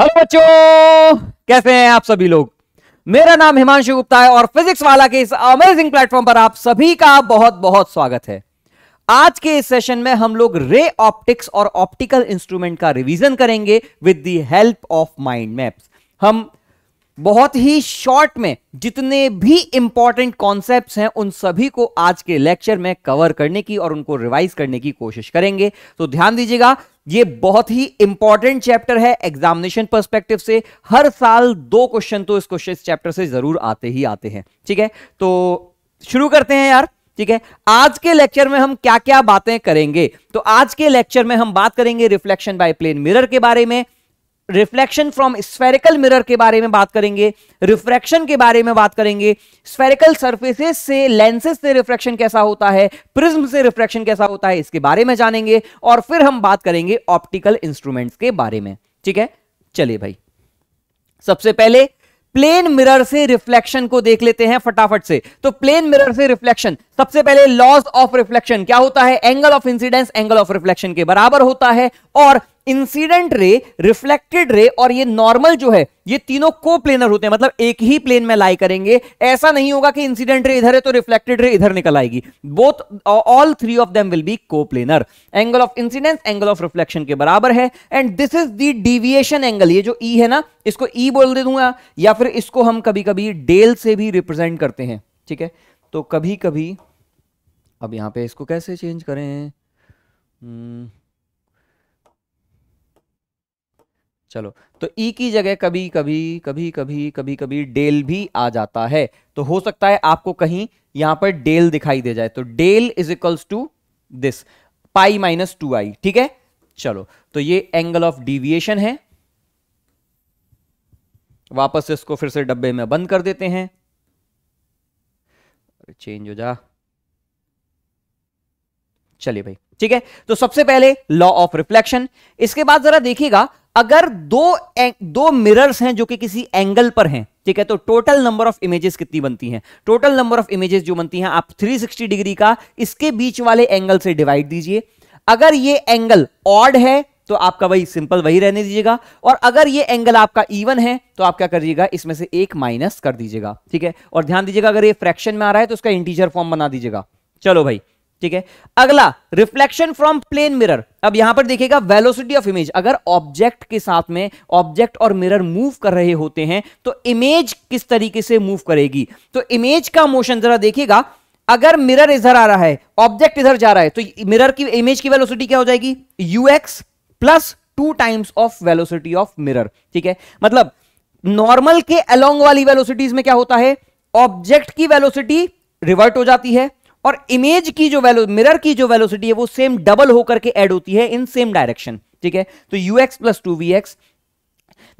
Hello बच्चों कैसे हैं आप सभी लोग मेरा नाम हिमांशु गुप्ता है और फिजिक्स वाला के इस अमेजिंग प्लेटफॉर्म पर आप सभी का बहुत बहुत स्वागत है आज के इस सेशन में हम लोग रे ऑप्टिक्स और ऑप्टिकल इंस्ट्रूमेंट का रिवीजन करेंगे with the help of mind maps हम बहुत ही शॉर्ट में जितने भी इंपॉर्टेंट कॉन्सेप्ट्स हैं उन सभी को आज के लेक्चर में कवर करने की और उनको रिवाइज करने की कोशिश करेंगे तो ध्यान दीजिएगा ये बहुत ही इंपॉर्टेंट चैप्टर है एग्जामिनेशन पर्सपेक्टिव से हर साल दो क्वेश्चन तो इस क्वेश्चन चैप्टर से जरूर आते ही आते हैं ठीक है तो शुरू करते हैं यार ठीक है आज के लेक्चर में हम क्या क्या बातें करेंगे तो आज के लेक्चर में हम बात करेंगे रिफ्लेक्शन बाय प्लेन मिरर के बारे में रिफ्लेक्शन फ्रॉम स्फेरिकल मिरर के बारे में बात करेंगे रिफ्रैक्शन के बारे में बात करेंगे स्फेरिकल सर्फेसेस से लेंसेज से रिफ्रैक्शन कैसा होता है प्रिज्म से रिफ्रैक्शन कैसा होता है इसके बारे में जानेंगे और फिर हम बात करेंगे ऑप्टिकल इंस्ट्रूमेंट्स के बारे में ठीक है चलिए भाई सबसे पहले प्लेन मिरर से रिफ्लेक्शन को देख लेते हैं फटाफट से तो प्लेन मिरर से रिफ्लेक्शन सबसे पहले लॉस ऑफ रिफ्लेक्शन क्या होता है angle of incidence angle of reflection के बराबर होता है और इंसिडेंट रे रिफ्लेक्टेड रे और ये नॉर्मल जो है ये तीनों को प्लेनर होते हैं मतलब एक ही प्लेन में लाई करेंगे ऐसा नहीं होगा कि इंसिडेंट रे इधर है तो रिफ्लेक्टेड रे इधर निकल आएगी both all three of them will be coplanar angle of incidence angle of reflection के बराबर है and this is the deviation angle ये जो ई e है ना इसको ई e बोल दे दूंगा या फिर इसको हम कभी कभी डेल से भी रिप्रेजेंट करते हैं ठीक है तो कभी कभी अब यहां पे इसको कैसे चेंज करें hmm. चलो तो ई की जगह कभी कभी कभी कभी कभी कभी डेल भी आ जाता है तो हो सकता है आपको कहीं यहां पर डेल दिखाई दे जाए तो del is equals to this pi minus two I ठीक है चलो तो ये एंगल ऑफ डिविएशन है वापस इसको फिर से डब्बे में बंद कर देते हैं चेंज हो जा चलिए भाई ठीक है तो सबसे पहले लॉ ऑफ रिफ्लेक्शन इसके बाद जरा देखिएगा अगर दो दो मिरर्स हैं जो कि किसी एंगल पर हैं ठीक है तो टोटल नंबर ऑफ इमेजेस कितनी बनती हैं टोटल नंबर ऑफ इमेजेस जो बनती हैं आप 360 डिग्री का इसके बीच वाले एंगल से डिवाइड दीजिए अगर ये एंगल ऑड है तो आपका वही सिंपल वही रहने दीजिएगा और अगर ये एंगल आपका इवन है तो आप क्या करिएगा इसमें से एक माइनस कर दीजिएगा ठीक है और ध्यान दीजिएगा अगर ये फ्रैक्शन में आ रहा है तो उसका इंटीजर फॉर्म बना दीजिएगा चलो भाई ठीक है अगला रिफ्लेक्शन फ्रॉम प्लेन मिरर अब यहां पर देखिएगा वेलोसिटी ऑफ इमेज अगर ऑब्जेक्ट के साथ में ऑब्जेक्ट और मिरर मूव कर रहे होते हैं तो इमेज किस तरीके से मूव करेगी तो इमेज का मोशन जरा देखिएगा अगर मिरर इधर आ रहा है ऑब्जेक्ट इधर जा रहा है तो मिरर की इमेज की वेलोसिटी क्या हो जाएगी U X plus two times of velocity of mirror ठीक है मतलब नॉर्मल के अलोंग वाली वेलोसिटीज में क्या होता है ऑब्जेक्ट की वेलोसिटी रिवर्ट हो जाती है और इमेज की जो वैल्यू मिरर की जो वेलोसिटी है वो सेम डबल होकर के एड होती है इन सेम डायरेक्शन ठीक है तो U X plus two V X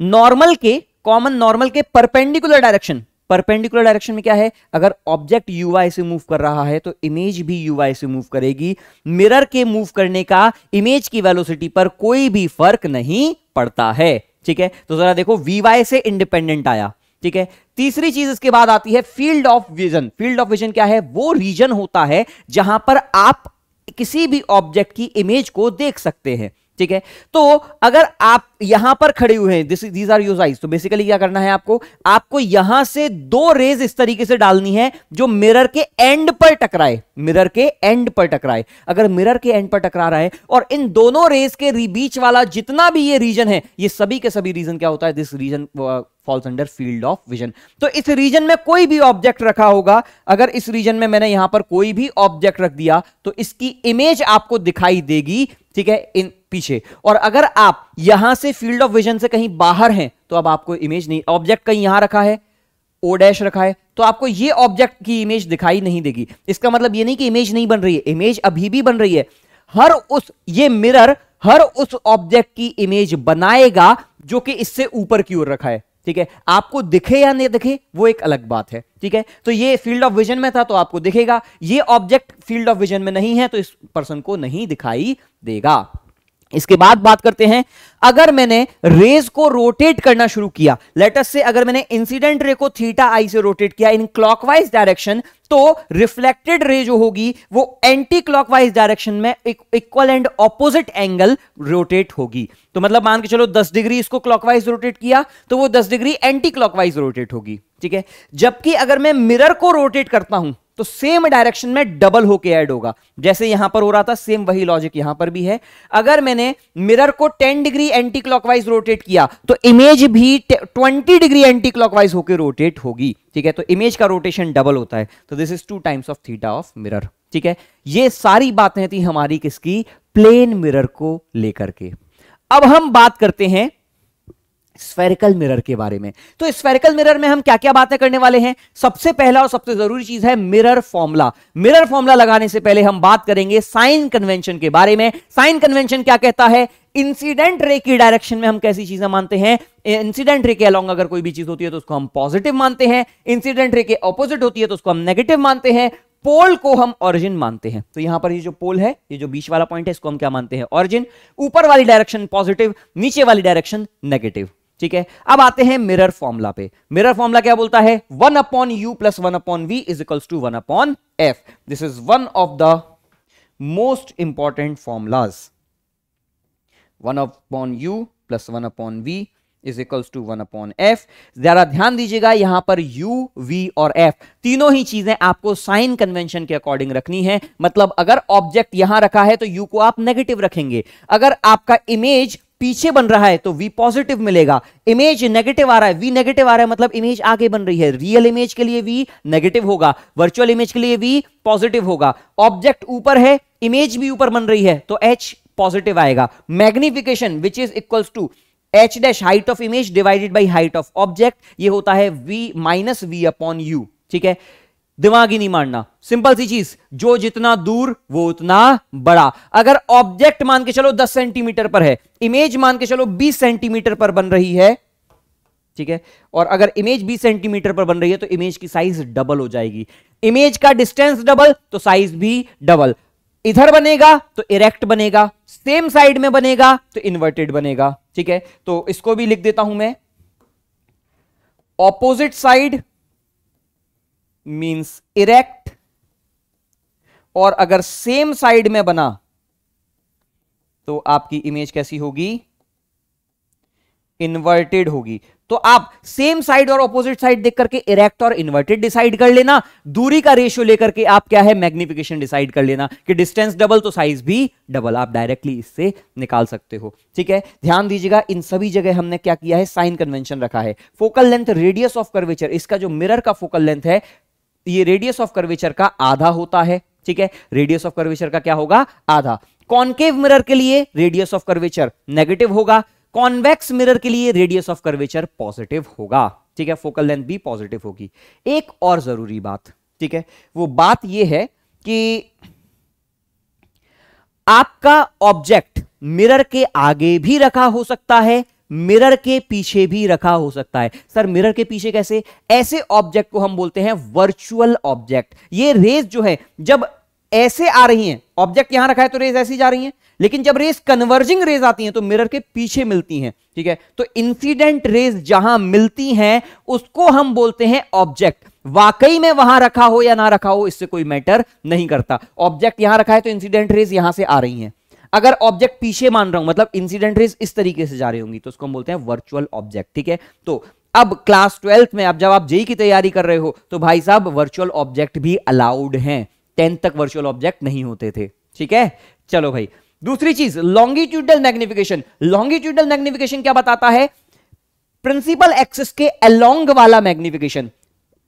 normal के कॉमन नॉर्मल के परपेंडिकुलर डायरेक्शन परपेंडिकुलर डायरेक्शन में क्या है अगर ऑब्जेक्ट यूआई से मूव कर रहा है तो इमेज भी यूआई से मूव करेगी मिरर के मूव करने का इमेज की वेलोसिटी पर कोई भी फर्क नहीं पड़ता है ठीक है तो जरा देखो वीवाई से इंडिपेंडेंट आया ठीक है तीसरी चीज इसके बाद आती है field of vision field of vision क्या है वो रीजन होता है जहां पर आप किसी भी ऑब्जेक्ट की इमेज को देख सकते हैं ठीक है तो अगर आप यहां पर खड़े हुए हैं this these are use eyes तो बेसिकली क्या करना है आपको आपको यहां से दो रेज इस तरीके से डालनी है जो मिरर के एंड पर टकराए मिरर के एंड पर टकराए अगर मिरर के एंड पर टकरा रहा है और इन दोनों रेज के बीच वाला जितना भी ये रीजन है ये सभी के सभी रीजन क्या होता है this region falls under field of vision तो इस रीजन में कोई भी ऑब्जेक्ट रखा होगा अगर इस रीजन में मैंने यहां पर कोई भी ऑब्जेक्ट रख दिया तो इसकी इमेज आपको दिखाई देगी ठीक है इन पीछे और अगर आप यहां से फील्ड ऑफ विजन से कहीं बाहर हैं तो अब आपको इमेज नहीं ऑब्जेक्ट कहीं यहां रखा है ओ डैश रखा है तो आपको ये ऑब्जेक्ट की इमेज दिखाई नहीं देगी इसका मतलब ये नहीं कि इमेज नहीं बन रही है इमेज अभी भी बन रही है हर उस ये मिरर हर उस ऑब्जेक्ट की इमेज बनाएगा जो कि इससे ऊपर की ओर रखा है ठीक है आपको दिखे या नहीं दिखे वो एक अलग बात है ठीक है तो ये फील्ड ऑफ विजन में था तो आपको दिखेगा ये ऑब्जेक्ट फील्ड ऑफ विजन में नहीं है तो इस पर्सन को नहीं दिखाई देगा इसके बाद बात करते हैं अगर मैंने रेज को रोटेट करना शुरू किया लेटस से अगर मैंने इंसिडेंट रे को थीटा आई से रोटेट किया इन क्लॉकवाइज डायरेक्शन तो रिफ्लेक्टेड रे जो होगी वो एंटी क्लॉकवाइज डायरेक्शन में equal and opposite angle rotate होगी तो मतलब मान के चलो 10 डिग्री इसको क्लॉकवाइज रोटेट किया तो वो 10 डिग्री एंटी क्लॉकवाइज रोटेट होगी ठीक है जबकि अगर मैं मिरर को रोटेट करता हूं तो सेम डायरेक्शन में डबल होके ऐड होगा जैसे यहां पर हो रहा था सेम वही लॉजिक यहां पर भी है अगर मैंने मिरर को 10 डिग्री एंटी क्लॉकवाइज रोटेट किया तो इमेज भी 20 डिग्री एंटी क्लॉकवाइज होकर रोटेट होगी ठीक है तो इमेज का रोटेशन डबल होता है तो this is two times of theta of mirror ठीक है ये सारी बातें थी हमारी किसकी प्लेन मिरर को लेकर के अब हम बात करते हैं स्फेरिकल मिरर के बारे में तो स्फेरिकल मिरर में हम क्या क्या बातें करने वाले हैं सबसे पहला और सबसे जरूरी चीज है मिरर फॉर्मुला मिरर फॉर्मुला लगाने से पहले हम बात करेंगे साइन कन्वेंशन के बारे में साइन कन्वेंशन क्या कहता है इंसिडेंट रे की डायरेक्शन में हम कैसी चीजें मानते हैं इंसिडेंट रे के अलोंग अगर कोई भी चीज होती है तो उसको हम पॉजिटिव मानते हैं इंसिडेंट रे के ऑपोजिट होती है तो उसको हम नेगेटिव मानते हैं पोल को हम ऑरिजिन मानते हैं तो यहां पर ये जो पोल है ये जो बीच वाला पॉइंट है इसको हम क्या मानते हैं ओरिजिन ऊपर वाली डायरेक्शन पॉजिटिव नीचे वाली डायरेक्शन नेगेटिव ठीक है अब आते हैं मिरर फॉर्मुला पे मिरर फॉर्मुला क्या बोलता है one upon you plus one upon we is equals to one upon F this is one of the most important formulas one upon you plus one upon we is equals to one upon F जरा ध्यान दीजिएगा यहां पर u, v और f तीनों ही चीजें आपको sign convention के अकॉर्डिंग रखनी है मतलब अगर ऑब्जेक्ट यहां रखा है तो u को आप नेगेटिव रखेंगे अगर आपका इमेज पीछे बन रहा है तो वी पॉजिटिव मिलेगा इमेज नेगेटिव आ रहा है वी नेगेटिव आ रहा है मतलब इमेज आगे बन रही है रियल इमेज के लिए वी नेगेटिव होगा वर्चुअल इमेज के लिए वी पॉजिटिव होगा ऑब्जेक्ट ऊपर है इमेज भी ऊपर बन रही है तो एच पॉजिटिव आएगा magnification which is equals to H dash height of image divided by height of object ये होता है V minus V upon U ठीक है दिमाग ही नहीं मारना सिंपल सी चीज जो जितना दूर वो उतना बड़ा अगर ऑब्जेक्ट मान के चलो 10 सेंटीमीटर पर है इमेज मान के चलो 20 सेंटीमीटर पर बन रही है ठीक है और अगर इमेज 20 सेंटीमीटर पर बन रही है तो इमेज की साइज डबल हो जाएगी इमेज का डिस्टेंस डबल तो साइज भी डबल इधर बनेगा तो इरेक्ट बनेगा सेम साइड में बनेगा तो इन्वर्टेड बनेगा ठीक है तो इसको भी लिख देता हूं मैं ऑपोजिट साइड मीन्स इरेक्ट और अगर सेम साइड में बना तो आपकी इमेज कैसी होगी इन्वर्टेड होगी तो आप सेम साइड और ऑपोजिट साइड देख करके इरेक्ट और इन्वर्टेड डिसाइड कर लेना दूरी का रेशियो लेकर के आप क्या है मैग्निफिकेशन डिसाइड कर लेना कि डिस्टेंस डबल तो साइज भी डबल आप डायरेक्टली इससे निकाल सकते हो ठीक है ध्यान दीजिएगा इन सभी जगह हमने क्या किया है साइन कन्वेंशन रखा है focal length radius of curvature इसका जो मिरर का फोकल लेंथ है तो ये रेडियस ऑफ कर्वेचर का आधा होता है ठीक है रेडियस ऑफ कर्वेचर का क्या होगा आधा कॉनकेव मिरर के लिए रेडियस ऑफ कर्वेचर नेगेटिव होगा कॉन्वेक्स मिरर के लिए रेडियस ऑफ कर्वेचर पॉजिटिव होगा ठीक है फोकल लेंथ भी पॉजिटिव होगी एक और जरूरी बात ठीक है वो बात ये है कि आपका ऑब्जेक्ट मिरर के आगे भी रखा हो सकता है मिरर के पीछे भी रखा हो सकता है सर मिरर के पीछे कैसे ऐसे ऑब्जेक्ट को हम बोलते हैं वर्चुअल ऑब्जेक्ट ये रेस जो है जब ऐसे आ रही हैं ऑब्जेक्ट यहां रखा है तो रेस ऐसी जा रही है लेकिन जब रेस कन्वर्जिंग रेस आती हैं तो मिरर के पीछे मिलती हैं ठीक है तो इंसिडेंट रेस जहां मिलती हैं उसको हम बोलते हैं ऑब्जेक्ट वाकई में वहां रखा हो या ना रखा हो इससे कोई मैटर नहीं करता ऑब्जेक्ट यहां रखा है तो इंसिडेंट रेज यहां से आ रही हैं अगर ऑब्जेक्ट पीछे मान रहा हूं मतलब इंसिडेंट रेस इस तरीके से जा रही होंगी तो उसको हम बोलते हैं वर्चुअल ऑब्जेक्ट ठीक है तो अब क्लास ट्वेल्थ में अब जब आप जेई e e की तैयारी कर रहे हो तो भाई साहब वर्चुअल ऑब्जेक्ट भी अलाउड हैं टेंथ तक वर्चुअल ऑब्जेक्ट नहीं होते थे ठीक है चलो भाई दूसरी चीज लॉन्गिट्यूडल मैग्निफिकेशन लॉन्गिट्यूडल मैग्निफिकेशन क्या बताता है प्रिंसिपल एक्सिस के अलोंग वाला मैग्निफिकेशन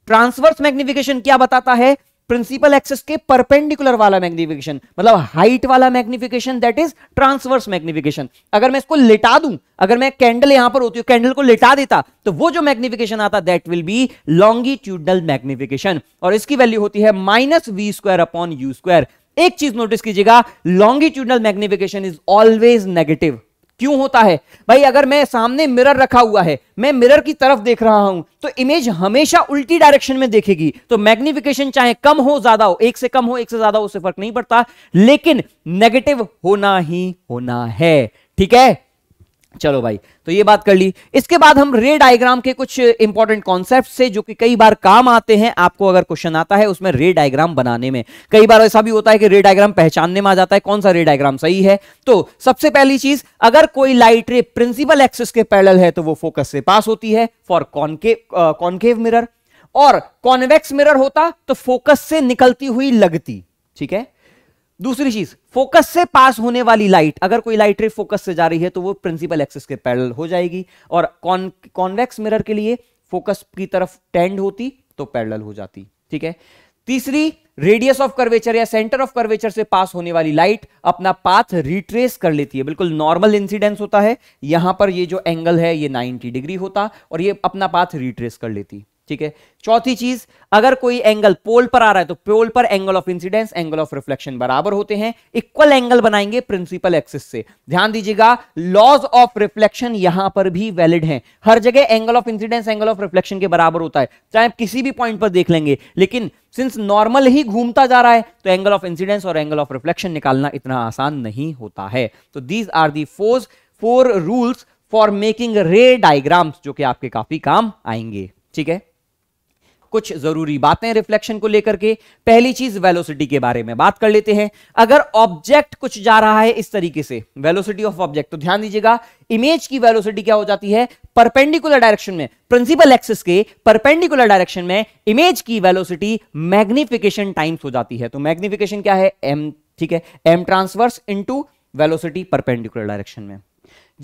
ट्रांसवर्स मैग्निफिकेशन क्या बताता है प्रिंसिपल एक्सेस के परपेंडिकुलर वाला मैग्निफिकेशन मतलब हाइट वाला magnification that is transverse magnification अगर मैं इसको लिटा दूं अगर मैं कैंडल यहां पर होती हूं कैंडल को लिटा देता तो वो जो मैग्निफिकेशन आता that will be longitudinal magnification और इसकी वैल्यू होती है minus v square upon u square एक चीज नोटिस कीजिएगा longitudinal magnification is always negative क्यों होता है भाई अगर मैं सामने मिरर रखा हुआ है मैं मिरर की तरफ देख रहा हूं तो इमेज हमेशा उल्टी डायरेक्शन में देखेगी तो मैग्निफिकेशन चाहे कम हो ज्यादा हो एक से कम हो एक से ज्यादा हो उससे फर्क नहीं पड़ता लेकिन नेगेटिव होना ही होना है ठीक है चलो भाई तो ये बात कर ली इसके बाद हम रे डायग्राम के कुछ इंपॉर्टेंट कॉन्सेप्ट से जो कि कई बार काम आते हैं आपको अगर क्वेश्चन आता है उसमें रे डायग्राम बनाने में कई बार ऐसा भी होता है कि रे डायग्राम पहचानने में आ जाता है कौन सा रे डायग्राम सही है तो सबसे पहली चीज अगर कोई लाइट रे प्रिंसिपल एक्सिस के पैरल है तो वो फोकस से पास होती है फॉर कॉनकेव कॉनकेव मिरर और कॉन्वेक्स मिरर होता तो फोकस से निकलती हुई लगती ठीक है दूसरी चीज फोकस से पास होने वाली लाइट अगर कोई लाइट रे फोकस से जा रही है तो वो प्रिंसिपल एक्सिस के पैरल हो जाएगी और कॉन कॉन्वेक्स मिरर के लिए फोकस की तरफ टेंड होती तो पैरल हो जाती ठीक है तीसरी रेडियस ऑफ कर्वेचर या सेंटर ऑफ कर्वेचर से पास होने वाली लाइट अपना पाथ रिट्रेस कर लेती है बिल्कुल नॉर्मल इंसिडेंस होता है यहां पर ये जो एंगल है ये 90 डिग्री होता और ये अपना पाथ रिट्रेस कर लेती ठीक है चौथी चीज अगर कोई एंगल पोल पर आ रहा है तो पोल पर angle of incidence angle of reflection बराबर होते हैं इक्वल एंगल बनाएंगे प्रिंसिपल एक्सिस से ध्यान दीजिएगा लॉज ऑफ रिफ्लेक्शन यहां पर भी वैलिड है हर जगह angle of incidence angle of reflection के बराबर होता है चाहे आप किसी भी पॉइंट पर देख लेंगे लेकिन सिंस नॉर्मल ही घूमता जा रहा है तो एंगल ऑफ इंसिडेंस और एंगल ऑफ रिफ्लेक्शन निकालना इतना आसान नहीं होता है तो these are the fours four rules for making ray diagrams जो कि आपके काफी काम आएंगे ठीक है कुछ जरूरी बातें रिफ्लेक्शन को लेकर के पहली चीज वेलोसिटी के बारे में बात कर लेते हैं अगर ऑब्जेक्ट कुछ जा रहा है इस तरीके से वेलोसिटी ऑफ ऑब्जेक्ट तो ध्यान दीजिएगा इमेज की वेलोसिटी क्या हो जाती है परपेंडिकुलर डायरेक्शन में प्रिंसिपल एक्सिस के परपेंडिकुलर डायरेक्शन में इमेज की वेलोसिटी मैग्निफिकेशन टाइम्स हो जाती है तो मैग्निफिकेशन क्या है एम ठीक है M transverse into velocity perpendicular direction में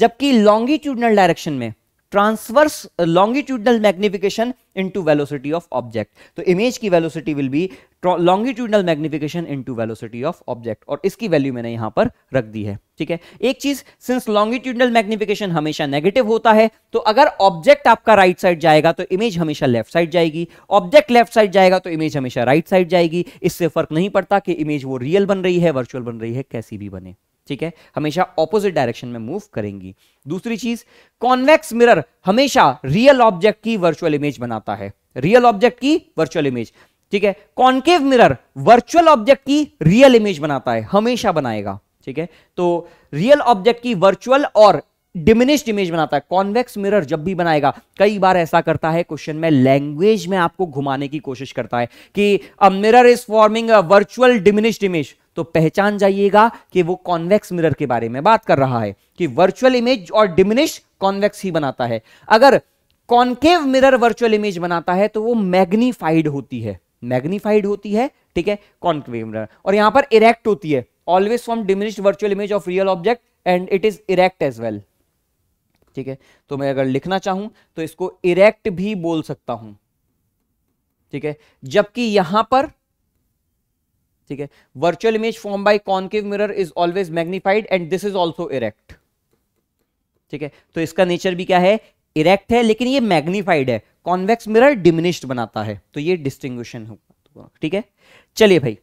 जबकि लॉन्गिट्यूडनल डायरेक्शन में transverse longitudinal magnification into velocity of object तो इमेज की velocity will be longitudinal magnification into velocity of object और इसकी वैल्यू मैंने यहां पर रख दी है ठीक है एक चीज सिंस लॉन्गिट्यूडनल मैग्निफिकेशन हमेशा नेगेटिव होता है तो अगर ऑब्जेक्ट आपका राइट right साइड जाएगा तो इमेज हमेशा लेफ्ट साइड जाएगी ऑब्जेक्ट लेफ्ट साइड जाएगा तो इमेज हमेशा राइट right साइड जाएगी इससे फर्क नहीं पड़ता कि इमेज वो रियल बन रही है वर्चुअल बन रही है कैसी भी बने ठीक है हमेशा ऑपोजिट डायरेक्शन में मूव करेंगी दूसरी चीज कॉन्वेक्स मिरर हमेशा रियल ऑब्जेक्ट की वर्चुअल इमेज बनाता है रियल ऑब्जेक्ट की वर्चुअल इमेज ठीक है कॉन्केव मिरर वर्चुअल ऑब्जेक्ट की रियल इमेज बनाता है हमेशा बनाएगा ठीक है तो रियल ऑब्जेक्ट की वर्चुअल और डिमिनिश्ड इमेज बनाता है कॉन्वेक्स मिरर जब भी बनाएगा कई बार ऐसा करता है क्वेश्चन में लैंग्वेज में आपको घुमाने की कोशिश करता है कि mirror is forming a virtual diminished image तो पहचान जाइएगा कि वो कॉन्वेक्स मिरर के बारे में बात कर रहा है कि वर्चुअल इमेज और डिमिनिश कॉन्वेक्स ही बनाता है अगर कॉन्केव मिरर वर्चुअल इमेज बनाता है तो वो मैग्नीफाइड होती है मैग्नीफाइड होती है ठीक है कॉन्केव मिरर और यहां पर इरेक्ट होती है always from diminish virtual image of real object and it is erect as well ठीक है तो मैं अगर लिखना चाहूं तो इसको इरेक्ट भी बोल सकता हूं ठीक है जबकि यहां पर ठीक है virtual image form by concave mirror is always magnified and this is also erect ठीक है तो इसका नेचर भी क्या है इरेक्ट है लेकिन ये मैग्निफाइड है कॉन्वेक्स मिरर डिमिनिश्ड बनाता है तो ये डिस्टिंग्विशन होगा ठीक है चलिए भाई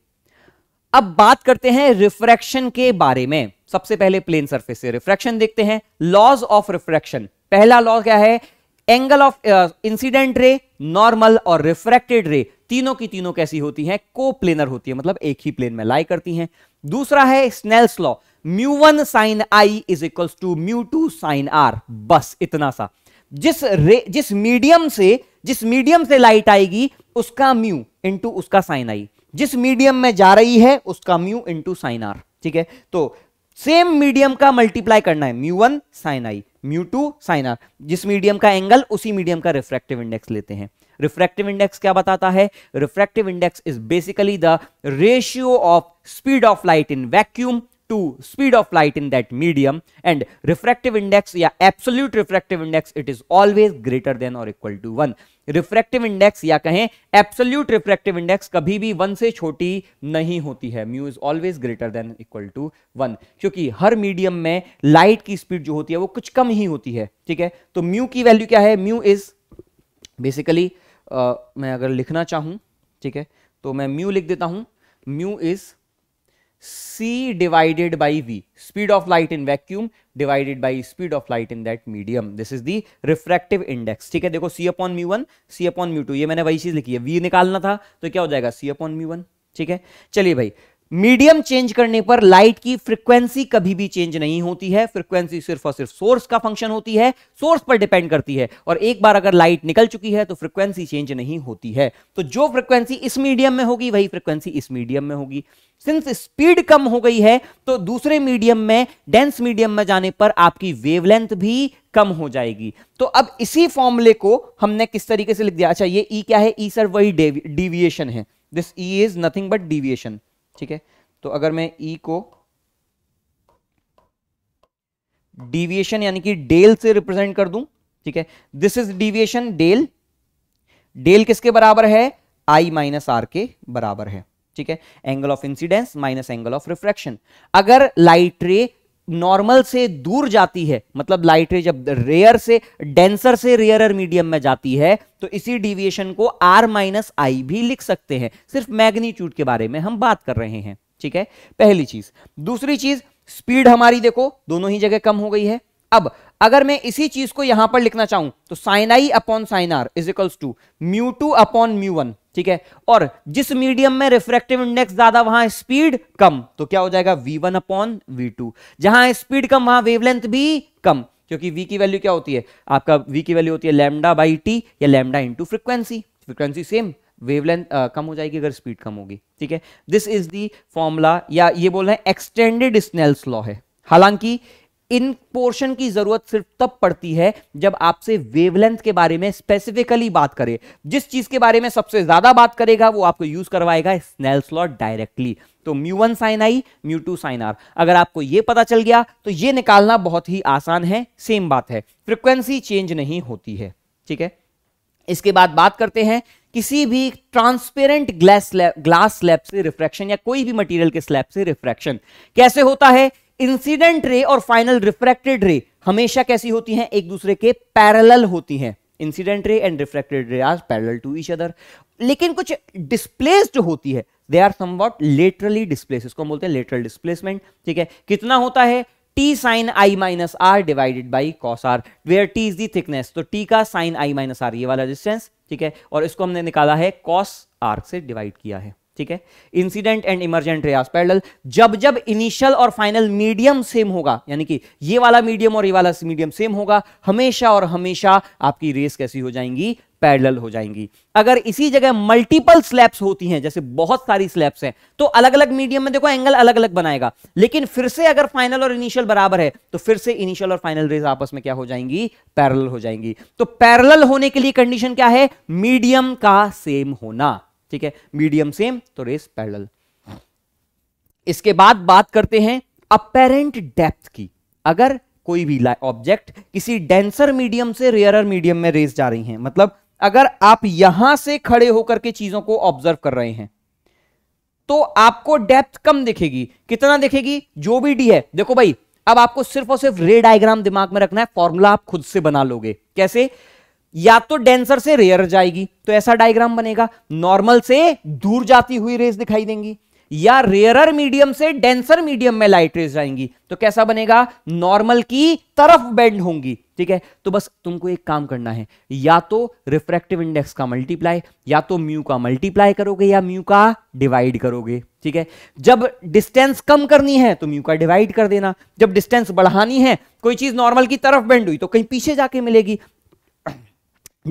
अब बात करते हैं रिफ्रैक्शन के बारे में सबसे पहले प्लेन सरफेस से रिफ्रैक्शन देखते हैं लॉज ऑफ रिफ्रैक्शन पहला लॉ क्या है angle of incident ray normal और रिफ्रैक्टेड रे तीनों की तीनों कैसी होती हैं प्लेनर होती है मतलब एक ही प्लेन में लाई करती हैं दूसरा है Snell's law mu one sine i is equal to mu two sine r बस इतना सा जिस रे जिस मीडियम से जिस मीडियम से लाइट आएगी उसका म्यू इंटू उसका साइन आई जिस मीडियम में जा रही है उसका म्यू इंटू साइन आर ठीक है तो सेम मीडियम का मल्टीप्लाई करना है mu one sine i mu two sine r जिस मीडियम का एंगल उसी मीडियम का रिफ्रैक्टिव इंडेक्स लेते हैं रिफ्रैक्टिव इंडेक्स क्या बताता है refractive index is basically the ratio of speed of light in vacuum to speed of light in that medium and refractive index या absolute refractive index it is always greater than और equal to one refractive index या कहें absolute refractive index कभी भी one से छोटी नहीं होती है mu is always greater than equal to one क्योंकि हर मीडियम में लाइट की स्पीड जो होती है वो कुछ कम ही होती है ठीक है तो म्यू की वैल्यू क्या है म्यू इज बेसिकली मैं अगर लिखना चाहूं ठीक है तो मैं म्यू लिख देता हूं mu is c divided by v speed of light in vacuum divided by speed of light in that medium this is the refractive index ठीक है देखो c upon mu one c upon mu two ये मैंने वही चीज लिखी है v निकालना था तो क्या हो जाएगा c upon mu वन ठीक है चलिए भाई मीडियम चेंज करने पर लाइट की फ्रीक्वेंसी कभी भी चेंज नहीं होती है फ्रीक्वेंसी सिर्फ और सिर्फ सोर्स का फंक्शन होती है सोर्स पर डिपेंड करती है और एक बार अगर लाइट निकल चुकी है तो फ्रीक्वेंसी चेंज नहीं होती है तो जो फ्रीक्वेंसी इस मीडियम में होगी वही फ्रीक्वेंसी इस मीडियम में होगी सिंस स्पीड कम हो गई है तो दूसरे मीडियम में डेंस मीडियम में जाने पर आपकी वेवलेंथ भी कम हो जाएगी तो अब इसी फॉर्मुले को हमने किस तरीके से लिख दिया अच्छा ये ई e क्या है ई e सर वही डेविएशन है this e is nothing but deviation ठीक है तो अगर मैं ई e को डिविएशन यानी कि डेल से रिप्रेजेंट कर दूं ठीक है this is deviation del del किसके बराबर है आई माइनस आर के बराबर है ठीक है angle of incidence minus angle of refraction अगर लाइट रे नॉर्मल से दूर जाती है मतलब लाइट रे जब रेयर से डेंसर से रेयरर मीडियम में जाती है तो इसी डिविएशन को आर माइनस आई भी लिख सकते हैं सिर्फ मैग्नीट्यूड के बारे में हम बात कर रहे हैं ठीक है पहली चीज दूसरी चीज स्पीड हमारी देखो दोनों ही जगह कम हो गई है अब अगर मैं इसी चीज को यहां पर लिखना चाहूं तो sine i upon sine r is equals to mu two upon mu one ठीक है और जिस मीडियम में रिफ्रेक्टिव इंडेक्स ज्यादा वहां स्पीड कम तो क्या हो जाएगा v1 वन अपॉन वी जहां स्पीड कम वहां वेवलेंथ भी कम क्योंकि v की वैल्यू क्या होती है आपका v की वैल्यू होती है लेमडा बाई टी या lambda into frequency frequency same wavelength कम हो जाएगी अगर स्पीड कम होगी ठीक है दिस इज दी फॉर्मूला या ये बोल रहे हैं एक्सटेंडेड स्नेल्स लॉ है हालांकि इन पोर्शन की जरूरत सिर्फ तब पड़ती है जब आपसे वेवलेंथ के बारे में स्पेसिफिकली बात करे जिस चीज के बारे में सबसे ज्यादा बात करेगा वो आपको यूज करवाएगा स्नेल स्लॉट डायरेक्टली तो mu one sine i mu two sine r अगर आपको ये पता चल गया तो ये निकालना बहुत ही आसान है सेम बात है फ्रिक्वेंसी चेंज नहीं होती है ठीक है इसके बाद बात करते हैं किसी भी transparent glass slab glass slab से रिफ्रैक्शन या कोई भी मटेरियल के स्लैब से रिफ्रैक्शन कैसे होता है इंसिडेंट रे और फाइनल रिफ्रैक्टेड रे हमेशा कैसी होती हैं एक दूसरे के पैरेलल होती हैं incident ray and refracted ray are parallel to each other लेकिन कुछ डिस्प्लेस्ड होती है they are somewhat laterally displace इसको हम बोलते हैं लेटरल डिस्प्लेसमेंट ठीक है कितना होता है t sine i minus r divided by cos r where t is the thickness तो टी का साइन आई माइनस आर ये वाला डिस्टेंस ठीक है और इसको हमने निकाला है कॉस आर से डिवाइड किया है ठीक है incident and emergent rays parallel जब जब इनिशियल और फाइनल मीडियम सेम होगा यानी कि ये वाला मीडियम और ये वाला मीडियम सेम होगा हमेशा और हमेशा आपकी रेस कैसी हो जाएंगी पैरेलल हो जाएंगी अगर इसी जगह मल्टीपल स्लैब्स होती हैं जैसे बहुत सारी स्लैब्स हैं तो अलग अलग मीडियम में देखो एंगल अलग अलग बनाएगा लेकिन फिर से अगर फाइनल और इनिशियल बराबर है तो फिर से इनिशियल और फाइनल रेस आपस में क्या हो जाएंगी पैरल हो जाएंगी तो पैरल होने के लिए कंडीशन क्या है मीडियम का सेम होना ठीक है मीडियम सेम तो रेस पैरल इसके बाद बात करते हैं अपेरेंट डेप्थ की अगर कोई भी ऑब्जेक्ट किसी डेंसर मीडियम से रेयरर मीडियम में रेस जा रही है मतलब अगर आप यहां से खड़े होकर के चीजों को ऑब्जर्व कर रहे हैं तो आपको डेप्थ कम दिखेगी कितना दिखेगी जो भी डी है देखो भाई अब आपको सिर्फ और सिर्फ रे डायग्राम दिमाग में रखना है फॉर्मूला आप खुद से बना लोगे कैसे या तो डेंसर से रेयर जाएगी तो ऐसा डायग्राम बनेगा नॉर्मल से दूर जाती हुई रेस दिखाई देंगी या रेयरर मीडियम से डेंसर मीडियम में लाइट रेस जाएंगी तो कैसा बनेगा नॉर्मल की तरफ बेंड होंगी ठीक है तो बस तुमको एक काम करना है या तो रिफ्रैक्टिव इंडेक्स का मल्टीप्लाई या तो म्यू का मल्टीप्लाई करोगे या म्यू का डिवाइड करोगे ठीक है जब डिस्टेंस कम करनी है तो म्यू का डिवाइड कर देना जब डिस्टेंस बढ़ानी है कोई चीज नॉर्मल की तरफ बेंड हुई तो कहीं पीछे जाके मिलेगी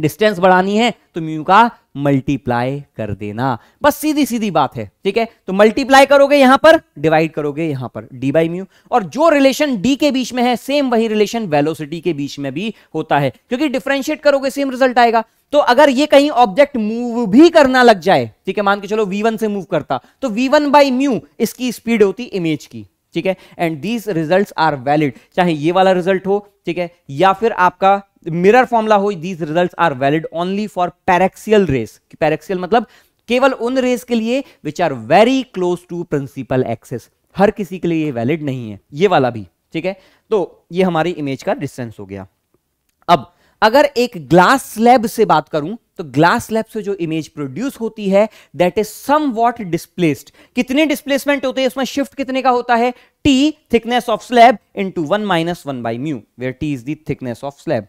डिस्टेंस बढ़ानी है तो म्यू का मल्टीप्लाई कर देना बस सीधी सीधी बात है ठीक है तो मल्टीप्लाई करोगे यहां पर डिवाइड करोगे यहां पर डी बाई म्यू और जो रिलेशन डी के बीच में है सेम वही रिलेशन वेलोसिटी के बीच में भी होता है क्योंकि डिफ्रेंशिएट करोगे सेम रिजल्ट आएगा तो अगर ये कहीं ऑब्जेक्ट मूव भी करना लग जाए ठीक है मान के चलो वी से मूव करता तो वी वन बाई म्यू इसकी स्पीड होती इमेज की ठीक है and these result are valid चाहे ये वाला रिजल्ट हो ठीक है या फिर आपका मिरर फॉर्मूला हो these result are valid only for paraxial rays paraxial मतलब केवल उन रेस के लिए which are very close to principal axis हर किसी के लिए ये वैलिड नहीं है ये वाला भी ठीक है तो ये हमारी इमेज का डिस्टेंस हो गया अब अगर एक ग्लास स्लैब से बात करूं तो ग्लास स्लैब से जो इमेज प्रोड्यूस होती है that is somewhat displaced कितने डिस्प्लेसमेंट होते हैं उसमें शिफ्ट कितने का होता है t thickness of slab into one minus one by mu where t is thickness of slab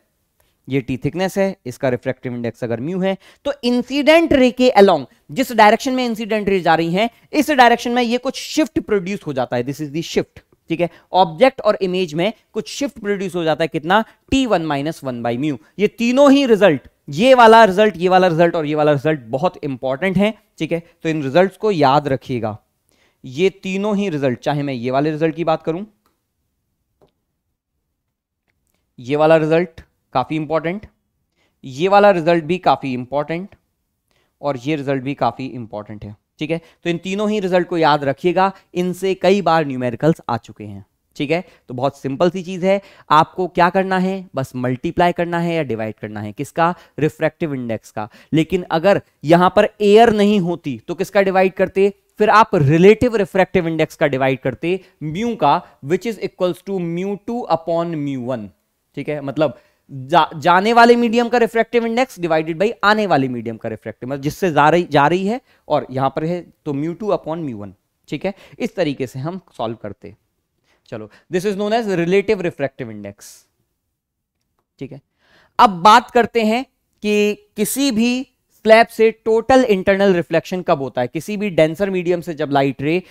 ये टी थिकनेस है इसका रिफ्रेक्टिव इंडेक्स अगर म्यू है तो इंसिडेंट रे के अलोंग जिस डायरेक्शन में इंसिडेंट रे जा रही है इस डायरेक्शन में ये कुछ शिफ्ट प्रोड्यूस हो जाता है दिस इज दी शिफ्ट ठीक है ऑब्जेक्ट और इमेज में कुछ शिफ्ट प्रोड्यूस हो जाता है कितना t one minus one by mu ये तीनों ही रिजल्ट ये वाला रिजल्ट ये वाला रिजल्ट और ये वाला रिजल्ट बहुत इंपॉर्टेंट है ठीक है तो इन रिजल्ट को याद रखिएगा ये तीनों ही रिजल्ट चाहे मैं ये वाले रिजल्ट की बात करूं ये वाला रिजल्ट काफ़ी इम्पॉर्टेंट ये वाला रिजल्ट भी काफ़ी इम्पॉर्टेंट और ये रिजल्ट भी काफ़ी इम्पॉर्टेंट है ठीक है तो इन तीनों ही रिजल्ट को याद रखिएगा इनसे कई बार न्यूमेरिकल्स आ चुके हैं ठीक है तो बहुत सिंपल सी चीज़ है आपको क्या करना है बस मल्टीप्लाई करना है या डिवाइड करना है किसका रिफ्रैक्टिव इंडेक्स का लेकिन अगर यहां पर एयर नहीं होती तो किसका डिवाइड करते फिर आप रिलेटिव रिफ्रैक्टिव इंडेक्स का डिवाइड करते म्यू का which is equals to mu two upon mu one ठीक है मतलब जा, जाने वाले मीडियम का रिफ्रेक्टिव इंडेक्स डिवाइडेड बाई आने वाले मीडियम का रिफ्रेक्टिव मतलब जिससे जा रही जा रही है और यहां पर है तो mu two upon mu one ठीक है इस तरीके से हम सॉल्व करते चलो this is known as relative refractive index ठीक है अब बात करते हैं कि किसी भी स्लैब से टोटल इंटरनल रिफ्लेक्शन कब होता है किसी भी डेंसर मीडियम से जब लाइट रे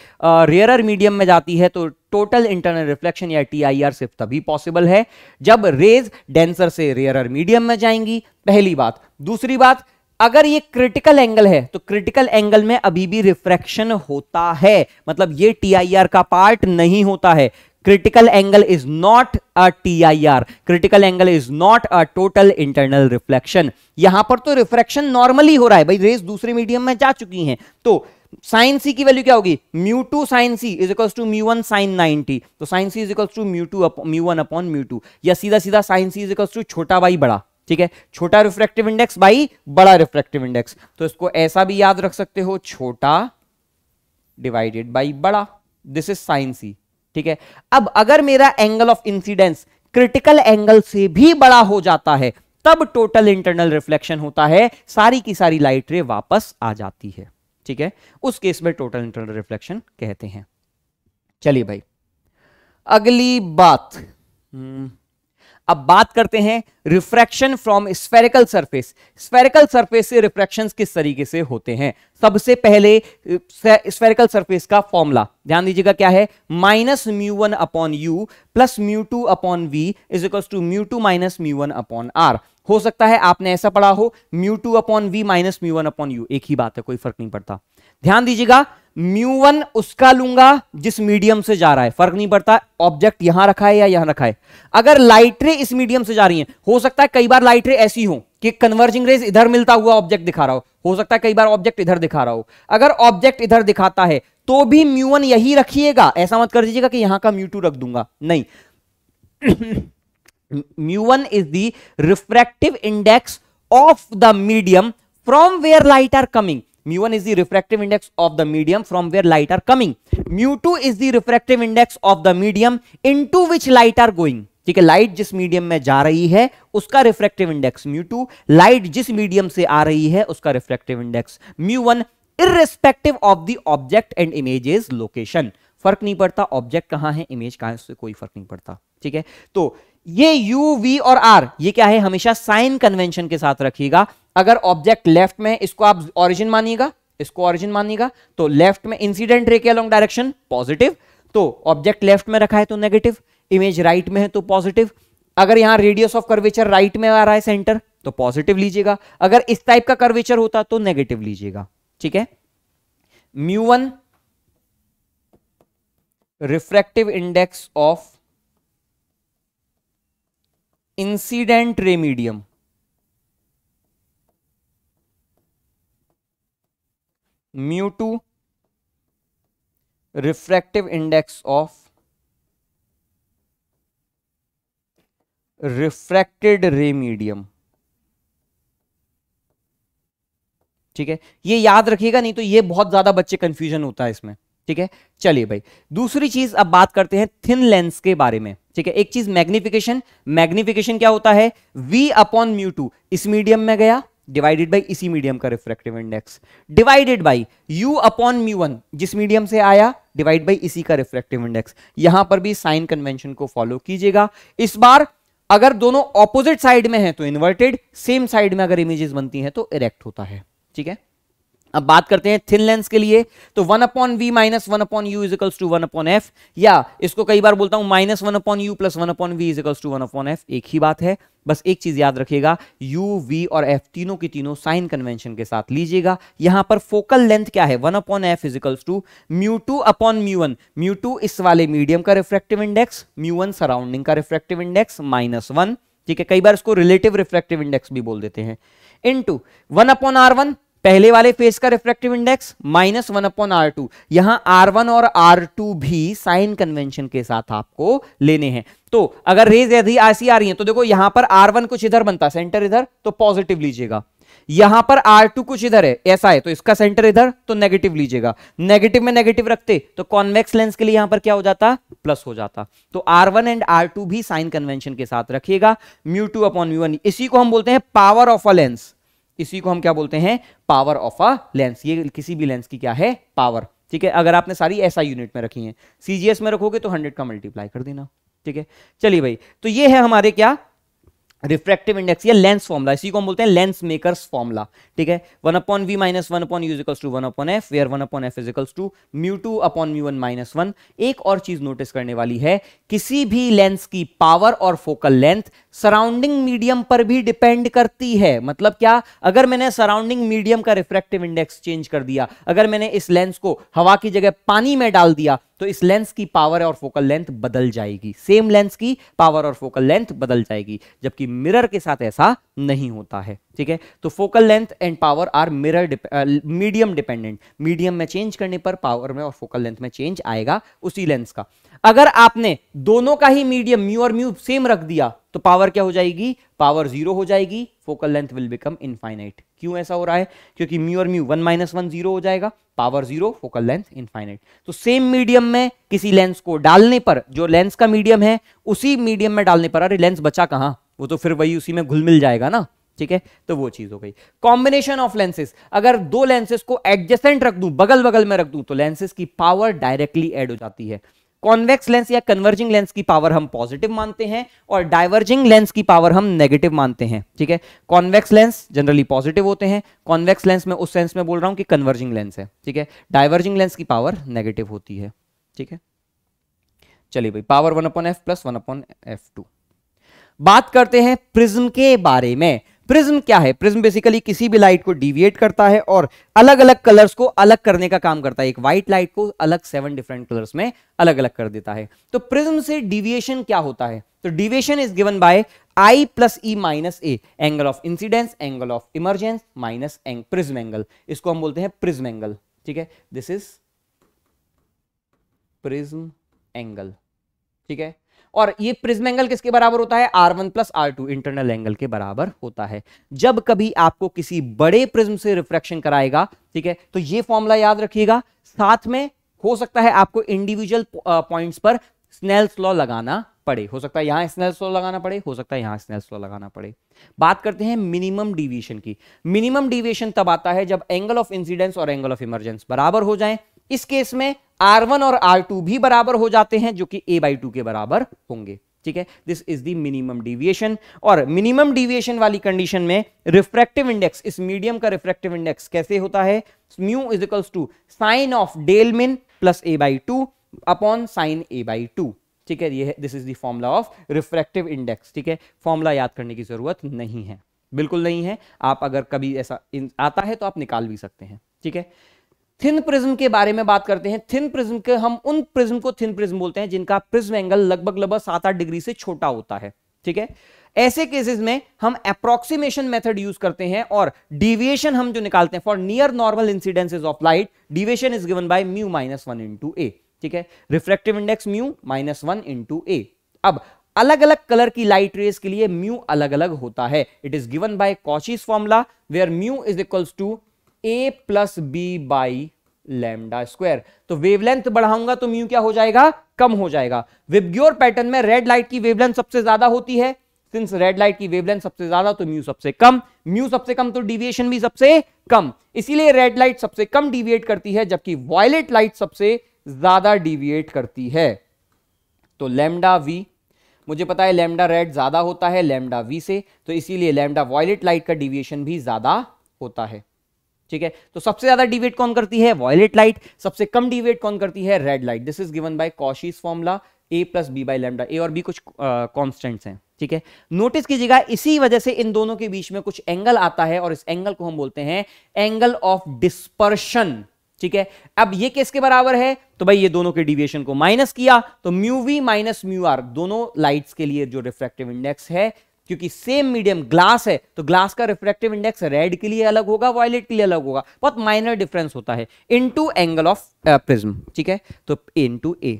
रेयरर मीडियम में जाती है तो टोटल इंटरनल रिफ्लेक्शन या टी आई आर सिर्फ तभी पॉसिबल है जब रेज डेंसर से रेयरर मीडियम में जाएंगी पहली बात दूसरी बात अगर ये क्रिटिकल एंगल है तो क्रिटिकल एंगल में अभी भी रिफ्रैक्शन होता है मतलब ये टी का पार्ट नहीं होता है is not a T I R critical angle is not a total internal reflection यहां पर तो रिफ्लेक्शन नॉर्मली हो रहा है भाई रेस दूसरे मीडियम में जा चुकी हैं तो साइन सी की वैल्यू क्या होगी mu two sine c is equal to mu one sine ninety तो sine c is equal to mu two mu one upon mu two या सीधा सीधा sine c is equal to छोटा बाई बड़ा ठीक है छोटा रिफ्रेक्टिव इंडेक्स बाई बड़ा रिफ्रेक्टिव इंडेक्स तो इसको ऐसा भी याद रख सकते हो छोटा डिवाइडेड बाई बड़ा दिस इज साइन सी ठीक है अब अगर मेरा angle of incidence critical angle से भी बड़ा हो जाता है तब टोटल इंटरनल रिफ्लेक्शन होता है सारी की सारी लाइट रे वापस आ जाती है ठीक है उस केस में टोटल इंटरनल रिफ्लेक्शन कहते हैं चलिए भाई अगली बात हम्म, अब बात करते हैं refraction from spherical surface spherical surface से रिफ्रैक्शन किस तरीके से होते हैं सबसे पहले स्फेरिकल सरफेस का फॉर्मूला ध्यान दीजिएगा क्या है minus mu one upon you plus mu two upon we is equal to mu two minus mu one upon r हो सकता है आपने ऐसा पढ़ा हो mu two upon v minus mu one upon u एक ही बात है कोई फर्क नहीं पड़ता ध्यान दीजिएगा म्यू वन उसका लूंगा जिस मीडियम से जा रहा है फर्क नहीं पड़ता ऑब्जेक्ट यहां रखा है या यहां रखा है अगर लाइट रे इस मीडियम से जा रही है हो सकता है कई बार लाइट रे ऐसी हो कि कन्वर्जिंग रेज इधर मिलता हुआ ऑब्जेक्ट दिखा रहा हो हो सकता है कई बार ऑब्जेक्ट इधर दिखा रहा हो अगर ऑब्जेक्ट इधर दिखाता है तो भी म्यू वन यही रखिएगा ऐसा मत कर दीजिएगा कि यहां का म्यू टू रख दूंगा नहीं mu one is the refractive index of the medium from where light are coming mu 1 is the refractive index of the medium from where light are coming mu 2 is the refractive index of the medium into which light are going ठीक है light जिस medium में जा रही है उसका refractive index mu two light जिस medium से आ रही है उसका refractive index mu one irrespective of the object and images location फर्क नहीं पड़ता ऑब्जेक्ट कहां है इमेज कहां है उससे कोई फर्क नहीं पड़ता ठीक है तो ये U, V और आर ये क्या है हमेशा साइन कन्वेंशन के साथ रखिएगा अगर ऑब्जेक्ट लेफ्ट में इसको आप ऑरिजिन मानिएगा इसको ऑरिजिन मानिएगा तो लेफ्ट में इंसिडेंट रे के अलोंग डायरेक्शन पॉजिटिव तो ऑब्जेक्ट लेफ्ट में रखा है तो नेगेटिव इमेज राइट में है तो पॉजिटिव अगर यहां रेडियस ऑफ कर्वेचर राइट में आ रहा है सेंटर तो पॉजिटिव लीजिएगा अगर इस टाइप का कर्वेचर होता तो नेगेटिव लीजिएगा ठीक है mu one refractive index of incident ray medium mu two refractive index of refracted ray medium ठीक है ये याद रखिएगा नहीं तो ये बहुत ज्यादा बच्चे कंफ्यूजन होता है इसमें ठीक है चलिए भाई दूसरी चीज अब बात करते हैं थिन लेंस के बारे में ठीक है एक चीज मैग्निफिकेशन मैग्निफिकेशन क्या होता है v अपॉन म्यू टू इस मीडियम में गया डिवाइडेड बाई इसी मीडियम का refractive index divided by u upon mu one जिस मीडियम से आया डिवाइड बाई इसी का रिफ्रेक्टिव इंडेक्स यहां पर भी साइन कन्वेंशन को फॉलो कीजिएगा इस बार अगर दोनों ऑपोजिट साइड में है तो इन्वर्टेड सेम साइड में अगर इमेजेस बनती हैं तो इरेक्ट होता है ठीक है अब बात करते हैं थिन लेंस के लिए तो one upon v minus one upon u equals to one upon f या इसको कई बार बोलता हूं minus one upon you plus one upon v equals to one upon f एक ही बात है बस एक चीज याद रखिएगा u, v और f तीनों की तीनों साइन कन्वेंशन के साथ लीजिएगा यहां पर फोकल लेंथ क्या है one upon f equals to mu two upon mu one mu two इस वाले मीडियम का refractive index mu one surrounding का रिफ्रेक्टिव इंडेक्स माइनस वन ठीक है कई बार इसको रिलेटिव रिफ्रेक्टिव इंडेक्स भी बोल देते हैं into one upon R one पहले वाले फेस का refractive index minus one upon R two यहां आर वन और आर टू भी साइन कन्वेंशन के साथ आपको लेने हैं तो अगर रेज यदि ऐसी आ रही है तो देखो यहां पर आर वन कुछ इधर बनता है सेंटर इधर तो पॉजिटिव लीजिएगा यहां पर आर टू कुछ इधर है ऐसा है तो इसका सेंटर इधर तो नेगेटिव लीजिएगा नेगेटिव में नेगेटिव रखते तो कॉन्वेक्स लेंस के लिए यहां पर क्या हो जाता प्लस हो जाता तो R one and R two भी साइन कन्वेंशन के साथ रखिएगा mu two upon mu one इसी को हम बोलते हैं पावर ऑफ अ लेंस इसी को हम क्या बोलते हैं पावर ऑफ अ लेंस ये किसी भी लेंस की क्या है पावर ठीक है अगर आपने सारी ऐसा यूनिट में रखी है सीजीएस में रखोगे तो हंड्रेड का मल्टीप्लाई कर देना ठीक है चलिए भाई तो ये है हमारे क्या रिफ्रैक्टिव इंडेक्स या लेंस फॉर्मला इसी को हम बोलते हैं लेंस मेकर्स फॉर्मला ठीक है one upon v minus one upon u equals to one upon f where one upon f equals to mu two upon mu one minus one एक और चीज नोटिस करने वाली है किसी भी लेंस की पावर और फोकल लेंथ सराउंडिंग मीडियम पर भी डिपेंड करती है मतलब क्या अगर मैंने सराउंडिंग मीडियम का रिफ्रैक्टिव इंडेक्स चेंज कर दिया अगर मैंने इस लेंस को हवा की जगह पानी में डाल दिया तो इस लेंस की पावर और फोकल लेंथ बदल जाएगी सेम लेंस की पावर और फोकल लेंथ बदल जाएगी जबकि मिरर के साथ ऐसा नहीं होता है ठीक है तो focal length and power are mirror medium dependent medium में चेंज करने पर पावर में और फोकल लेंथ में चेंज आएगा उसी लेंस का अगर आपने दोनों का ही मीडियम म्यू और म्यू सेम रख दिया तो पावर क्या हो जाएगी पावर जीरो हो जाएगी focal length will become infinite क्यों ऐसा हो रहा है क्योंकि म्यू और mu one minus one zero हो जाएगा power zero focal length infinite तो सेम मीडियम में किसी लेंस को डालने पर जो लेंस का मीडियम है उसी मीडियम में डालने पर अरे लेंस बचा कहां वो तो फिर वही उसी में घुल मिल जाएगा ना ठीक है तो वो चीज हो गई कॉम्बिनेशन ऑफ लेंसेज अगर दो लेंसेज को एडजस्टेंट रख दूं बगल बगल में रख दूं तो लेंसेज की पावर डायरेक्टली एड हो जाती है कॉन्वेक्स लेंस या कन्वर्जिंग लेंस की पावर हम पॉजिटिव मानते हैं और डाइवर्जिंग लेंस की पावर हम नेगेटिव मानते हैं ठीक है कॉन्वेक्स लेंस जनरली पॉजिटिव होते हैं कॉन्वेक्स लेंस में उस सेंस में बोल रहा हूं कि कन्वर्जिंग लेंस है ठीक है डाइवर्जिंग लेंस की पावर नेगेटिव होती है ठीक है चलिए भाई power one upon f plus one upon f two बात करते हैं प्रिज्म के बारे में प्रिज्म क्या है प्रिज्म बेसिकली किसी भी लाइट को डिविएट करता है और अलग अलग कलर्स को अलग करने का काम करता है एक व्हाइट लाइट को अलग सेवन डिफरेंट कलर्स में अलग अलग कर देता है तो प्रिज्म से डिविएशन क्या होता है तो deviation is given by I plus E minus A angle of incidence angle of emergence minus prism angle इसको हम बोलते हैं प्रिज्म एंगल ठीक है दिस इज प्रिज्म एंगल ठीक है और ये प्रिज्म एंगल किसके बराबर होता है R one plus R two internal angle के बराबर होता है जब कभी आपको किसी बड़े प्रिज्म से रिफ्रेक्शन कराएगा ठीक है तो ये फॉर्मूला याद रखिएगा साथ में हो सकता है आपको इंडिविजुअल पॉइंट्स पर स्नेल्स लॉ लगाना पड़े हो सकता है यहां स्नेल्स लॉ लगाना पड़े हो सकता है यहां स्नेल्स लॉ लगाना पड़े बात करते हैं मिनिमम डिविएशन की मिनिमम डिविएशन तब आता है जब एंगल ऑफ इंसिडेंस और एंगल ऑफ इमरजेंस बराबर हो जाए इस केस में R1 और R2 भी बराबर हो जाते हैं जो कि A बाई टू के बराबर होंगे ठीक है this is the minimum deviation और मिनिमम डिविएशन वाली कंडीशन में रिफ्रेक्टिव इंडेक्स इस मीडियम का रिफ्रेक्टिव इंडेक्स कैसे होता है mu is equals to sine of del min plus A by two upon sine A by two ठीक है ये this is the formula of refractive index ठीक है फॉर्मूला याद करने की जरूरत नहीं है बिल्कुल नहीं है आप अगर कभी ऐसा आता है तो आप निकाल भी सकते हैं ठीक है थिन प्रिज्म के बारे में बात करते हैं थिन प्रिज्म के हम उन प्रिज्म को थिन प्रिज्म बोलते हैं जिनका प्रिज्म एंगल लगभग लगभग सात आठ डिग्री से छोटा होता है ठीक है ऐसे केसेस में हम अप्रोक्सीमेशन मेथड यूज करते हैं और डिविएशन हम जो निकालते हैं for near normal incidences of light deviation is given by mu minus one into A ठीक है reflective index mu minus one into A अब अलग अलग कलर की लाइट रेस के लिए म्यू अलग अलग होता है it is given by Cauchy's formula where mu is equals to A plus B by lambda square तो वेवलेंथ बढ़ाऊंगा तो म्यू क्या हो जाएगा कम हो जाएगा विबग्योर पैटर्न में रेड लाइट की वेवलेंथ सबसे ज्यादा होती है सिंस रेड लाइट की वेवलेंथ सबसे ज्यादा तो म्यू सबसे कम म्यू सबसे कम तो डिविएशन भी सबसे कम इसीलिए रेड लाइट सबसे कम डिविएट करती है जबकि वॉयलेट लाइट सबसे ज्यादा डिविएट करती है तो लेमडा वी मुझे पता है लेमडा रेड ज्यादा होता है लेमडा वी से तो इसीलिए लेमडा वॉयलेट लाइट का डिविएशन भी ज्यादा होता है ठीक है तो सबसे ज्यादा डिवेट कौन करती है वॉयलेट लाइट सबसे कम डिवेट कौन करती है red light this is given by Cauchy's formula A plus B by lambda A और बी कुछ कॉन्स्टेंट्स हैं ठीक है नोटिस कीजिएगा इसी वजह से इन दोनों के बीच में कुछ एंगल आता है और इस एंगल को हम बोलते हैं एंगल ऑफ डिस्पर्शन ठीक है अब ये किसके बराबर है तो भाई ये दोनों के डिविएशन को माइनस किया तो mu V minus mu R दोनों लाइट्स के लिए जो रिफ्रेक्टिव इंडेक्स है क्योंकि सेम मीडियम ग्लास है तो ग्लास का रिफ्रेक्टिव इंडेक्स रेड के लिए अलग होगा वॉयलेट के लिए अलग होगा बहुत माइनर डिफरेंस होता है इनटू एंगल ऑफ प्रिज्म ठीक है तो ए टू ए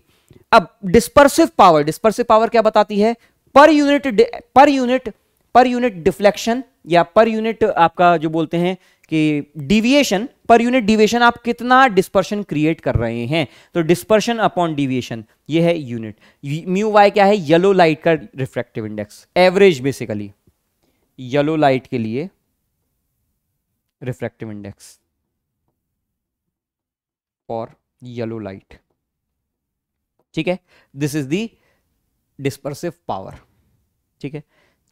अब डिस्पर्सिव पावर डिस्पर्सिव पावर क्या बताती है per unit per unit per unit deflection या पर यूनिट आपका जो बोलते हैं कि डिविएशन पर यूनिट डिविएशन आप कितना डिस्पर्शन क्रिएट कर रहे हैं तो डिस्पर्शन अपॉन डिविएशन ये है यूनिट म्यू वाई क्या है येलो लाइट का refractive index average basically yellow light के लिए रिफ्रैक्टिव इंडेक्स और येलो लाइट ठीक है this is the dispersive power ठीक है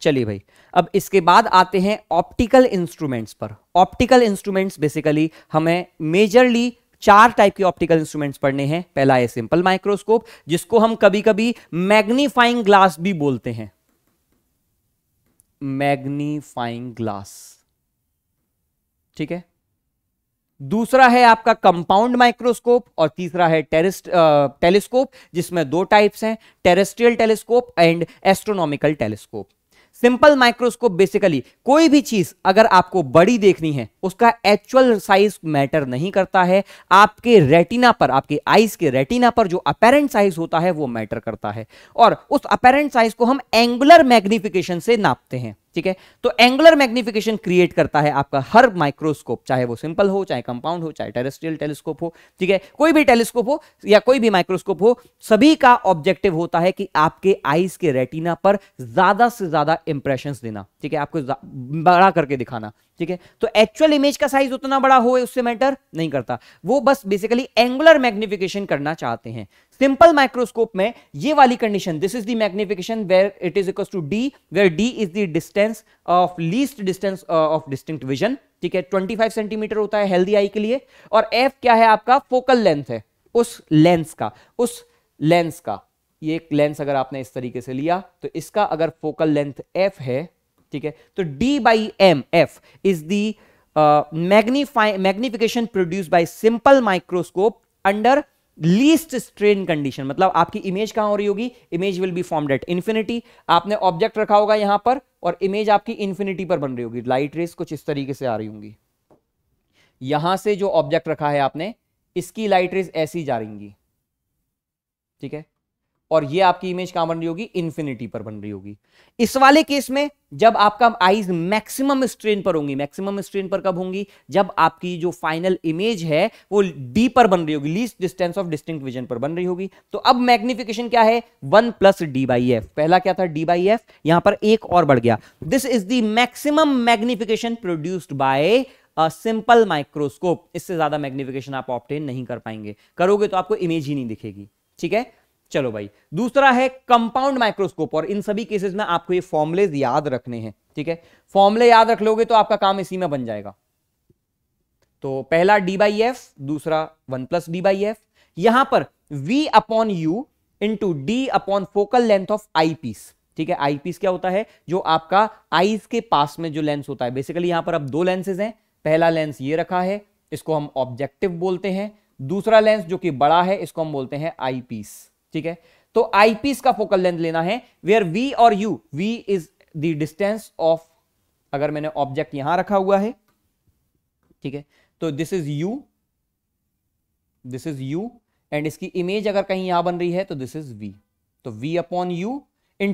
चलिए भाई अब इसके बाद आते हैं ऑप्टिकल इंस्ट्रूमेंट्स पर ऑप्टिकल इंस्ट्रूमेंट्स बेसिकली हमें मेजरली चार टाइप के ऑप्टिकल इंस्ट्रूमेंट्स पढ़ने हैं पहला है सिंपल माइक्रोस्कोप जिसको हम कभी कभी मैग्नीफाइंग ग्लास भी बोलते हैं मैग्नीफाइंग ग्लास ठीक है दूसरा है आपका कंपाउंड माइक्रोस्कोप और तीसरा है टेरिस्ट टेलीस्कोप जिसमें दो टाइप्स हैं terrestrial telescope and astronomical telescope simple microscope basically कोई भी चीज अगर आपको बड़ी देखनी है उसका एक्चुअल साइज मैटर नहीं करता है आपके रेटिना पर आपके आईज के रेटिना पर जो अपेरेंट साइज होता है वो मैटर करता है और उस अपेरेंट साइज को हम एंगुलर मैग्निफिकेशन से नापते हैं ठीक है तो एंगुलर मैग्निफिकेशन क्रिएट करता है आपका हर माइक्रोस्कोप चाहे वो सिंपल हो चाहे कंपाउंड हो चाहे टेरेस्ट्रियल टेलीस्कोप हो ठीक है कोई भी टेलीस्कोप हो या कोई भी माइक्रोस्कोप हो सभी का ऑब्जेक्टिव होता है कि आपके आईज के रेटिना पर ज्यादा से ज्यादा इंप्रेशन देना ठीक है आपको बड़ा करके दिखाना ठीक है तो एक्चुअल इमेज का साइज उतना बड़ा हो उससे मैटर नहीं करता वो बस बेसिकली एंगुलर मैग्निफिकेशन करना चाहते हैं सिंपल माइक्रोस्कोप में ये वाली condition this is the magnification where it is equal to D where D is the distance of least distance of distinct vision ठीक है 25 सेंटीमीटर होता है हेल्दी आई के लिए और एफ क्या है आपका फोकल लेंथ है उस लेंस का उस लेंस का ये एक लेंस अगर आपने इस तरीके से लिया तो इसका अगर फोकल लेंथ एफ है ठीक है तो D by M F is the magnify magnification produce by simple microscope under least strain condition मतलब आपकी इमेज कहां हो रही होगी image will be form at infinity आपने ऑब्जेक्ट रखा होगा यहां पर और इमेज आपकी इन्फिनिटी पर बन रही होगी लाइट रेस कुछ इस तरीके से आ रही होंगी यहां से जो ऑब्जेक्ट रखा है आपने इसकी लाइट रेस ऐसी जा रही ठीक है और ये आपकी इमेज कहां बन रही होगी इंफिनिटी पर बन रही होगी इस वाले केस में जब आपका आईज मैक्सिमम स्ट्रेन पर होंगी मैक्सिमम स्ट्रेन पर कब होंगी जब आपकी जो फाइनल इमेज है वो डी पर बन रही होगी least distance of distinct vision पर बन रही होगी तो अब मैग्निफिकेशन क्या है one plus D by F पहला क्या था डी बाई एफ यहां पर एक और बढ़ गया this is the maximum magnification produced by simple microscope इससे ज्यादा मैग्निफिकेशन आप ऑप्टेन नहीं कर पाएंगे करोगे तो आपको इमेज ही नहीं दिखेगी ठीक है चलो भाई दूसरा है कंपाउंड माइक्रोस्कोप और इन सभी केसेस में आपको ये फॉर्मुले याद रखने हैं ठीक है फॉर्मुले याद रख लोगे तो आपका काम इसी में बन जाएगा तो पहला डी बाई एफ दूसरा one plus D by F यहां पर v upon u into D upon focal length of eyepiece ठीक है आई पीस क्या होता है जो आपका आईज के पास में जो लेंस होता है बेसिकली यहां पर अब दो लेंसेज हैं पहला लेंस ये रखा है इसको हम ऑब्जेक्टिव बोलते हैं दूसरा लेंस जो कि बड़ा है इसको हम बोलते हैं आई पीस ठीक है तो आईपीस का फोकल लेंथ लेना है वेयर वी और u V is the distance of अगर मैंने ऑब्जेक्ट यहां रखा हुआ है ठीक है तो this is U this is U and इसकी इमेज अगर कहीं यहां बन रही है तो दिस इज वी तो V upon U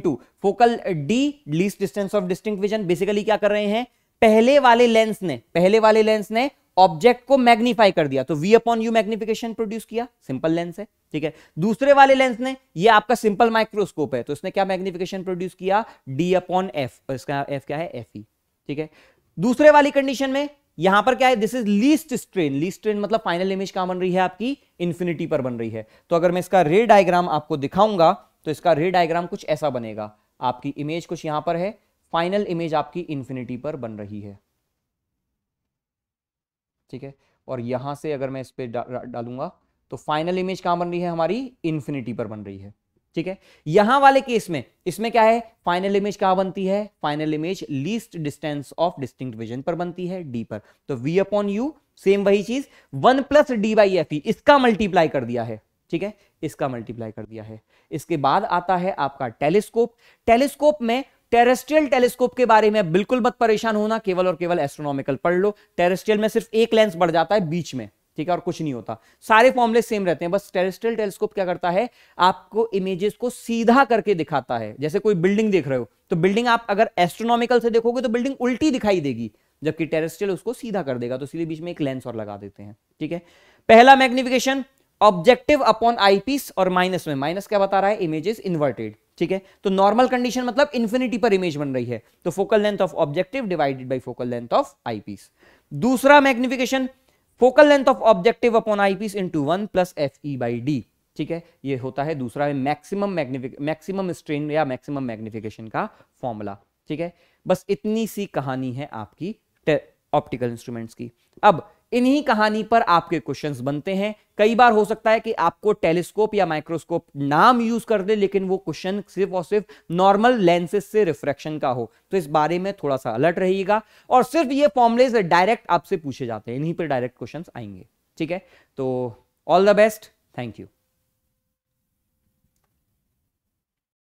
to focal D least distance of distinct vision basically क्या कर रहे हैं पहले वाले लेंस ने पहले वाले लेंस ने ऑब्जेक्ट को मैग्नीफाई कर दिया तो V upon U magnification produce किया सिंपल लेंस है ठीक है दूसरे वाले लेंस ने ये आपका सिंपल माइक्रोस्कोप है तो इसने क्या मैग्निफिकेशन प्रोड्यूस किया डी अपॉन एफ और इसका एफ क्या है एफ ठीक है दूसरे वाली कंडीशन में यहां पर क्या है this is least strain least strain मतलब फाइनल इमेज कहां बन रही है आपकी इंफिनिटी पर बन रही है तो अगर मैं इसका रे डायग्राम आपको दिखाऊंगा तो इसका रे डायग्राम कुछ ऐसा बनेगा आपकी इमेज कुछ यहां पर है फाइनल इमेज आपकी इंफिनिटी पर बन रही है ठीक है और यहां से अगर मैं इस पर डा, डालूंगा तो फाइनल इमेज कहां बन रही है हमारी इंफिनिटी पर बन रही है ठीक है यहां वाले केस में इसमें क्या है फाइनल इमेज कहां बनती है final image least distance of distinct vision पर बनती है डी पर तो वी अपॉन यू सेम वही चीज one plus D by F E इसका मल्टीप्लाई कर दिया है ठीक है इसका मल्टीप्लाई कर दिया है इसके बाद आता है आपका टेलीस्कोप टेलीस्कोप में टेरेस्ट्रियल टेलीस्कोप के बारे में बिल्कुल मत परेशान होना केवल और केवल एस्ट्रोनॉमिकल पढ़ लो टेरेस्ट्रियल में सिर्फ एक लेंस बढ़ जाता है बीच में ठीक है और कुछ नहीं होता सारे फॉर्मले सेम रहते हैं बस टेरेस्ट्रियल टेलीस्कोप क्या करता है आपको इमेजेस को सीधा करके दिखाता है जैसे कोई बिल्डिंग देख रहे हो तो बिल्डिंग आप अगर एस्ट्रोनॉमिकल से देखोगे तो बिल्डिंग उल्टी दिखाई देगी जबकि टेरेस्ट्रियल उसको सीधा कर देगा तो इसलिए बीच में एक लेंस और लगा देते हैं ठीक है पहला मैग्निफिकेशन ऑब्जेक्टिव अपॉन आईपीस और माइनस में माइनस क्या बता रहा है इमेजेस इन्वर्टेड ठीक है तो नॉर्मल कंडीशन मतलब इंफिनिटी पर इमेज बन रही है तो focal length of objective divided by focal length of eyepiece दूसरा magnification focal length of objective upon eyepiece into one plus F E by D ठीक है ये होता है दूसरा है मैक्सिमम मैग्निफिक मैक्सिमम स्ट्रेन या मैक्सिमम मैग्निफिकेशन का फॉर्मूला ठीक है बस इतनी सी कहानी है आपकी ऑप्टिकल इंस्ट्रूमेंट्स की अब इन्हीं कहानी पर आपके क्वेश्चंस बनते हैं कई बार हो सकता है कि आपको टेलीस्कोप या माइक्रोस्कोप नाम यूज कर दे लेकिन वो क्वेश्चन सिर्फ और सिर्फ नॉर्मल लेंसेज से रिफ्रेक्शन का हो तो इस बारे में थोड़ा सा अलर्ट रहिएगा और सिर्फ ये फॉर्मलेज डायरेक्ट आपसे पूछे जाते हैं इन्हीं पर डायरेक्ट क्वेश्चन आएंगे ठीक है तो all the best thank you